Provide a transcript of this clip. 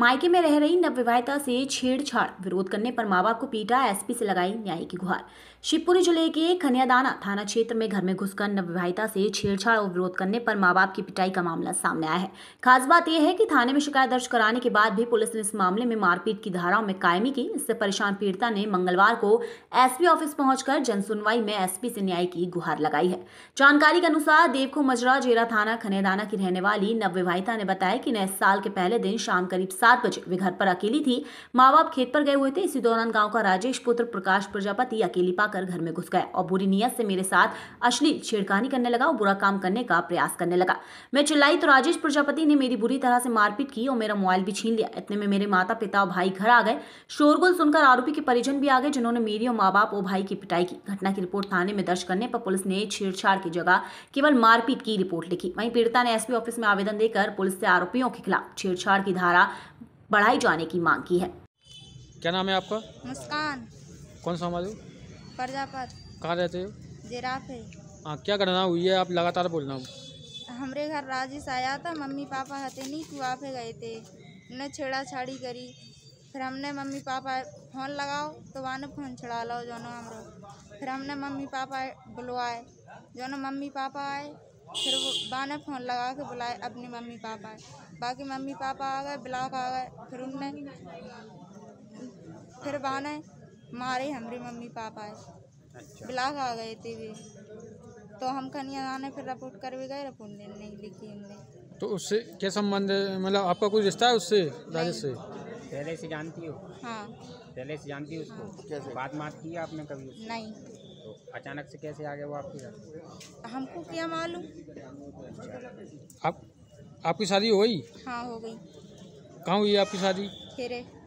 मायके में रह रही नवविवाहिता से छेड़छाड़ विरोध करने पर माँ बाप को पीटा एसपी से लगाई न्याय की गुहार शिवपुरी जिले के खनियादाना थाना क्षेत्र में घर में घुसकर नवविवाहिता से छेड़छाड़ और विरोध करने पर माँ बाप की पिटाई का मामला सामने आया है खास बात यह है कि थाने में शिकायत दर्ज कराने के बाद भी पुलिस ने इस मामले में मारपीट की धाराओं में कायमी की इससे परेशान पीड़िता ने मंगलवार को एसपी ऑफिस पहुंचकर जनसुनवाई में एसपी से न्याय की गुहार लगाई है जानकारी के अनुसार देवखो मजरा जेरा थाना खनियादाना की रहने वाली नवविवाहिता ने बताया कि नए साल के पहले दिन शाम करीब सात सात बजे वे घर पर अकेली थी माँ बाप खेत पर गए हुए थे इसी दौरान गांव का राजेश पुत्र प्रकाश प्रजापति अकेली पाकर घर में घुस गया और बुरी नीयत से मेरे साथ अश्लील छेड़खानी करने लगा और बुरा काम करने का प्रयास करने लगा मैं चिल्लाई तो राजेश प्रजापति ने मेरी बुरी तरह से मारपीट की और मेरा मोबाइल भी छीन लिया इतने में मेरे माता पिता और भाई घर आ गए शोरगुल सुनकर आरोपी के परिजन भी आ गए जिन्होंने मेरी और माँ बाप और भाई की पिटाई की घटना की रिपोर्ट थाने में दर्ज करने पर पुलिस ने छेड़छाड़ की जगह केवल मारपीट की रिपोर्ट लिखी वहीं पीड़िता ने एसपी ऑफिस में आवेदन देकर पुलिस से आरोपियों के खिलाफ छेड़छाड़ की धारा बढ़ाए जाने की मांग की है क्या नाम है आपका मुस्कान कौन सा हमारे प्रजापत कहाँ रहते हो जिराफ हाँ, क्या घटना हुई है आप लगातार बोल रहा हूँ हमारे घर राजेश आया था मम्मी पापा हते नहीं तू आप गए थे उन्हें छेड़ा छाड़ी करी फिर हमने मम्मी पापा फ़ोन लगाओ तो वहाँ ने फ़ोन छड़ा लो जो हमरो फिर हमने मम्मी पापा बुलवाए जो मम्मी पापा आए फिर वो बाने फ़ोन लगा के बुलाए अपने मम्मी पापा बाकी मम्मी पापा आ गए ब्लाक आ गए फिर उनने फिर बाने मारे हमारे मम्मी पापा है अच्छा। ब्लाक आ गए थे भी तो हम कन्या गाने फिर रिपोर्ट कर भी गए रिपोर्ट नहीं लिखी हमने तो उससे क्या संबंध है मतलब आपका कुछ रिश्ता है उससे राजेश से पहले से जानती हो हाँ पहले से जानती हो उसको हाँ। कैसे बात मात की आपने कभी नहीं तो अचानक से कैसे आ गए वो आपकी घर हमको क्या मालूम आप आपकी शादी हो गई हाँ हो गई कहाँ हुई आपकी शादी खेरे